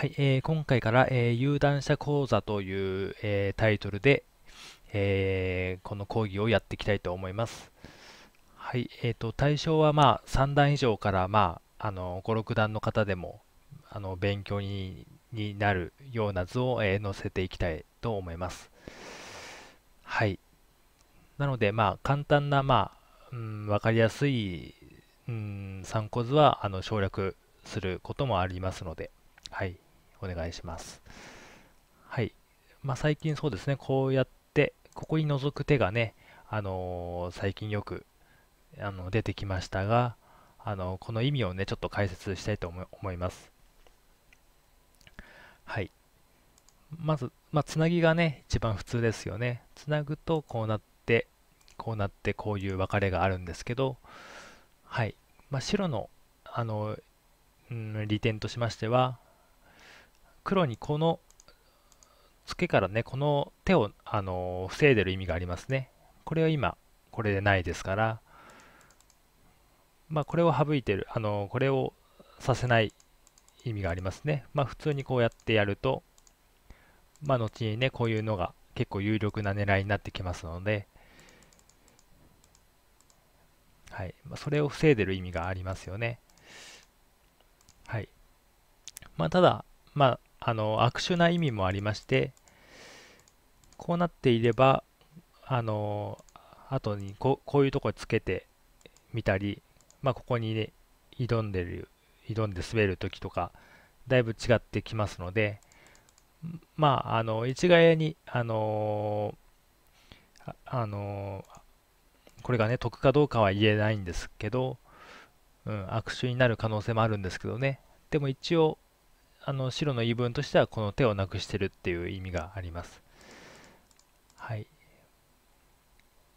はい、えー、今回から、えー、有段者講座という、えー、タイトルで、えー、この講義をやっていきたいと思います。はい、えっ、ー、と、対象はまあ3段以上から、まあ、あの、5、6段の方でも、あの、勉強にになるような図を、えー、載せていきたいと思います。はい。なので、まあ、簡単な、まあ、うん、わかりやすい、うん、参考図は、あの、省略することもありますので、はい。お願いします。はい。まあ、最近そうですね、こうやって、ここに覗く手がね、あのー、最近よくあの出てきましたが、あのー、この意味をね、ちょっと解説したいと思います。はい。まず、まあ、つなぎがね、一番普通ですよね。つなぐとこうなって、こうなって、こういう別れがあるんですけど、はい。まあ、白の、あのー、利点としましては、黒にこのツケからね、この手を、あの防いでる意味がありますね。これは今、これでないですから、まあ、これを省いてる、あのこれをさせない意味がありますね。まあ、普通にこうやってやると、まあ、後にね、こういうのが結構有力な狙いになってきますので、はいまあ、それを防いでる意味がありますよね。はい。まあ、ただ、まあ、あの悪手な意味もありましてこうなっていればあの後にここういうとこつけてみたり、まあ、ここに、ね、挑んでる挑んで滑るときとかだいぶ違ってきますのでまああの一概にあのあのこれがね得かどうかは言えないんですけど、うん、悪手になる可能性もあるんですけどねでも一応あの白の言い分としてはこの手をなくしてるっていう意味があります。はい。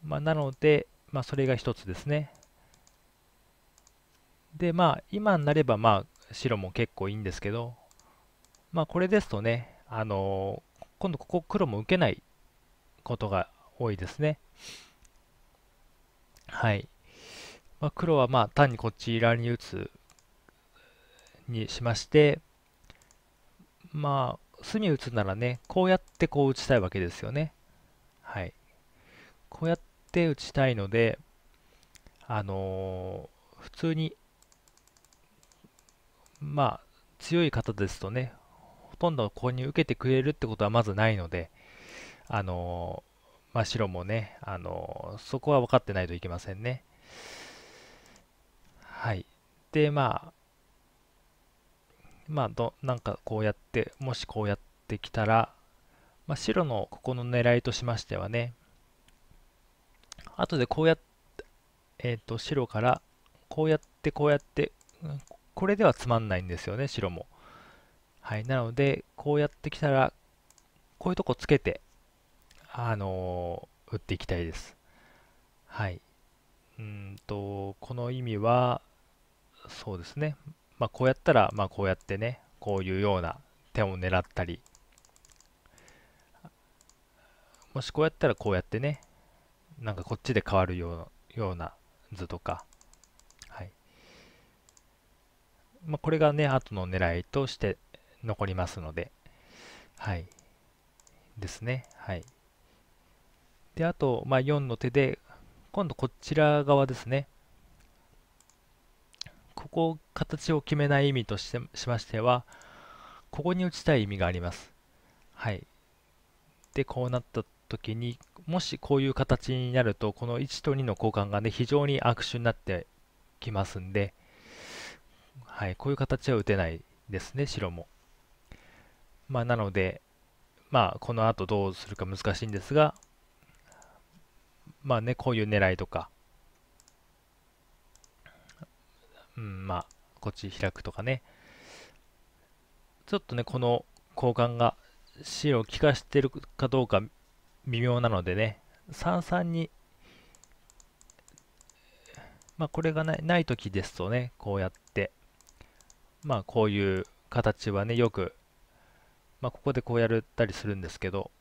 まあ、なので、まあ、それが一つですね。で、まあ、今になれば、まあ、白も結構いいんですけど、まあ、これですとね、あのー、今度ここ黒も受けないことが多いですね。はい。まあ、黒はまあ単にこっち側に打つにしまして、まあ、隅打つならね、こうやってこう打ちたいわけですよね。はい。こうやって打ちたいので、あのー、普通に、まあ、強い方ですとね、ほとんどここに受けてくれるってことはまずないので、あのー、ま白もね、あのー、そこは分かってないといけませんね。はい。で、まあ、まあどなんかこうやってもしこうやってきたら、まあ、白のここの狙いとしましてはね後でこうやって、えー、と白からこうやってこうやってこれではつまんないんですよね白もはいなのでこうやってきたらこういうとこつけてあのー、打っていきたいですはいうんとこの意味はそうですねまあ、こうやったら、まあ、こうやってね、こういうような手を狙ったり、もしこうやったらこうやってね、なんかこっちで変わるような図とか、はいまあ、これがね、後の狙いとして残りますので、はい、ですね。はい、で、あと、まあ、4の手で、今度こちら側ですね。ここ形を決めない意味としてしましてはここに打ちたい意味がありますはいでこうなった時にもしこういう形になるとこの1と2の交換がね非常に悪手になってきますんではいこういう形は打てないですね白もまあなのでまあこの後どうするか難しいんですがまあねこういう狙いとかうん、まあ、こっち開くとかね。ちょっとね、この交換が C を利かしてるかどうか微妙なのでね、33に、まあ、これがないない時ですとね、こうやって、まあ、こういう形はね、よく、まあ、ここでこうやったりするんですけど、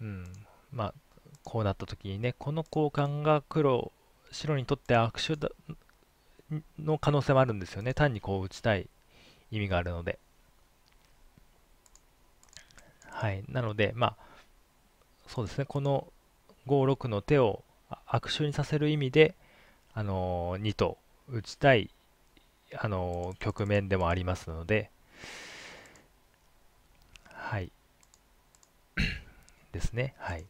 うん、まあ、こうなった時にね、この交換が黒、白にとって悪手だの可能性もあるんですよね。単にこう打ちたい意味があるので。はい。なので、まあ、そうですね。この5、6の手を悪手にさせる意味で、あのー、2と打ちたい、あのー、局面でもありますので、はい。ですね。はい。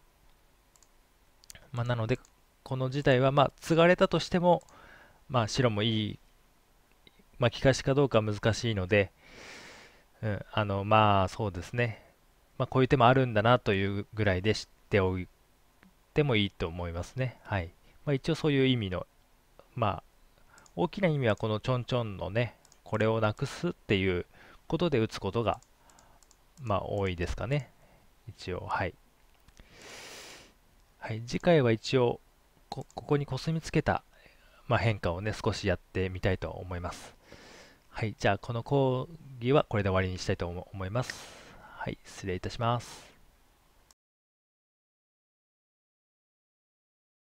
まあ、なので、この事態は、まあ、継がれたとしても、まあ、白もいい巻き返しかどうか難しいので、うん、あのまあそうですね、まあ、こういう手もあるんだなというぐらいで知っておいてもいいと思いますね。はいまあ、一応そういう意味の、まあ、大きな意味はこのちょんちょんのね、これをなくすっていうことで打つことが、まあ、多いですかね。一応、はい。はい、次回は一応こ、ここにコスミつけたまあ、変化をね、少しやってみたいと思います。はい、じゃあこの講義はこれで終わりにしたいと思います。はい、失礼いたします。